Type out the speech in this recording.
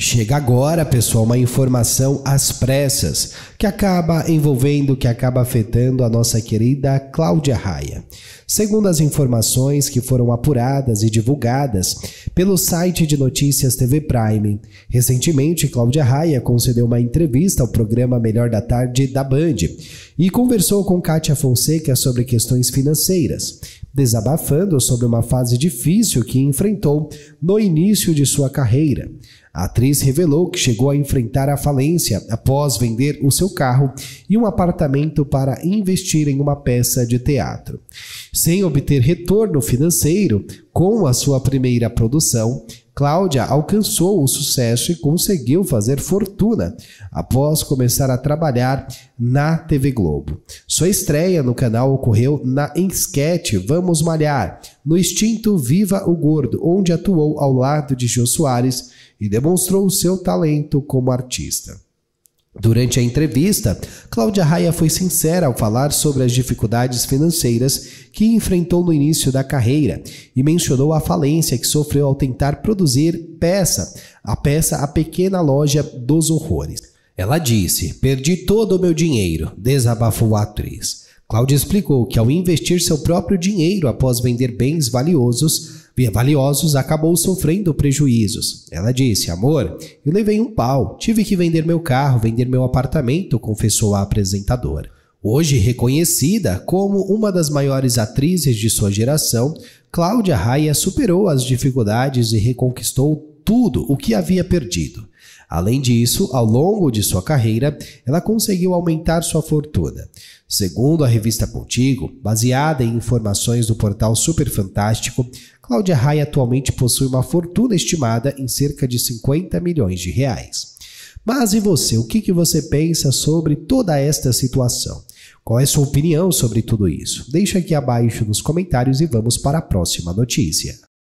Chega agora, pessoal, uma informação às pressas que acaba envolvendo, que acaba afetando a nossa querida Cláudia Raia. Segundo as informações que foram apuradas e divulgadas pelo site de notícias TV Prime, recentemente Cláudia Raia concedeu uma entrevista ao programa Melhor da Tarde da Band e conversou com Kátia Fonseca sobre questões financeiras desabafando sobre uma fase difícil que enfrentou no início de sua carreira. A atriz revelou que chegou a enfrentar a falência após vender o seu carro e um apartamento para investir em uma peça de teatro. Sem obter retorno financeiro com a sua primeira produção, Cláudia alcançou o sucesso e conseguiu fazer fortuna após começar a trabalhar na TV Globo. Sua estreia no canal ocorreu na esquete Vamos Malhar, no extinto Viva o Gordo, onde atuou ao lado de Jô Soares e demonstrou seu talento como artista. Durante a entrevista, Cláudia Raia foi sincera ao falar sobre as dificuldades financeiras que enfrentou no início da carreira e mencionou a falência que sofreu ao tentar produzir peça, a peça A Pequena Loja dos Horrores. Ela disse: Perdi todo o meu dinheiro, desabafou a atriz. Cláudia explicou que, ao investir seu próprio dinheiro após vender bens valiosos, valiosos, acabou sofrendo prejuízos. Ela disse: Amor, eu levei um pau, tive que vender meu carro, vender meu apartamento, confessou a apresentadora. Hoje reconhecida como uma das maiores atrizes de sua geração, Cláudia Raia superou as dificuldades e reconquistou tudo o que havia perdido. Além disso, ao longo de sua carreira, ela conseguiu aumentar sua fortuna. Segundo a revista Contigo, baseada em informações do portal Super Fantástico, Cláudia Raia atualmente possui uma fortuna estimada em cerca de 50 milhões de reais. Mas e você, o que, que você pensa sobre toda esta situação? Qual é sua opinião sobre tudo isso? Deixa aqui abaixo nos comentários e vamos para a próxima notícia.